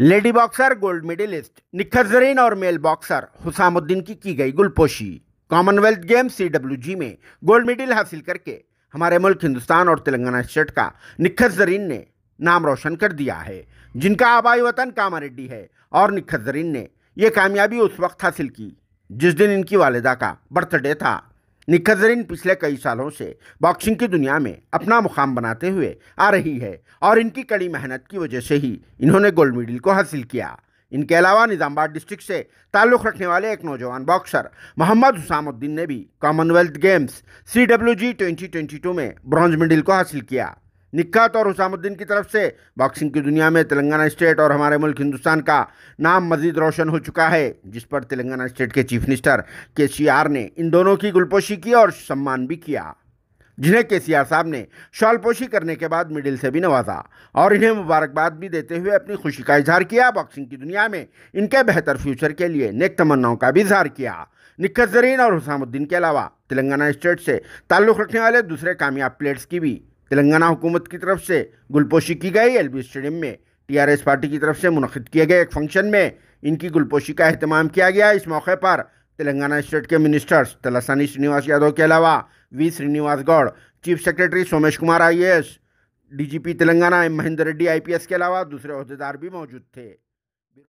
lady boxer gold medallist निखर जरीन और mail boxer Hussamuddin की की गई गुलपोशी कॉमनवेल्थ गेम सी में गोल्ड मेडल हासिल करके हमारे मुल्क हिंदुस्तान और तेलंगाना स्टेट का निखर जरीन ने नाम रोशन कर दिया है जिनका आबाई वतन कामारेड्डी है और निखर जरीन ने यह कामयाबी उस वक्त हासिल की जिस दिन इनकी वालदा का बर्थडे था निखतरीन पिछले कई सालों से बॉक्सिंग की दुनिया में अपना मुकाम बनाते हुए आ रही है और इनकी कड़ी मेहनत की वजह से ही इन्होंने गोल्ड मेडल को हासिल किया इनके अलावा निजामबाद डिस्ट्रिक्ट से ताल्लुक़ रखने वाले एक नौजवान बॉक्सर मोहम्मद हुसामुद्दीन ने भी Commonwealth Games C W G twenty twenty two में ब्रॉन्ज मेडल को हासिल किया निखात और हुसामुद्दीन की तरफ से बॉक्सिंग की दुनिया में तेलंगाना स्टेट और हमारे मुल्क हिंदुस्तान का नाम मजीद रोशन हो चुका है जिस पर तेलंगाना स्टेट के chief minister K C are ने इन दोनों की गुलपोशी की और सम्मान भी किया जिन्हें के सी आर साहब ने शॉलपोशी करने के बाद मिडिल से भी नवाजा और इन्हें मुबारकबाद भी देते हुए अपनी खुशी का इजहार किया बॉक्सिंग की दुनिया में इनके बेहतर फ्यूचर के लिए नेक तमन्नाओं का भी इजहार किया निखत जरीन और हुसामुद्दीन के अलावा तेलंगाना स्टेट से ताल्लुक़ रखने वाले दूसरे कामयाब प्लेयर्स की भी तेलंगाना हुकूमत की तरफ से गुलपोशी की गई एल स्टेडियम में टीआरएस पार्टी की तरफ से मुनद किए गए एक फंक्शन में इनकी गुलपोशी का अहतमाम किया गया इस मौके पर तेलंगाना स्टेट के मिनिस्टर्स तलासानी श्रीनिवास यादव के अलावा V Srinivas Goud chief secretary Somesh Kumar आई DGP Telangana M Mahendra Reddy IPS के अलावा दूसरे अहदेदार भी मौजूद थे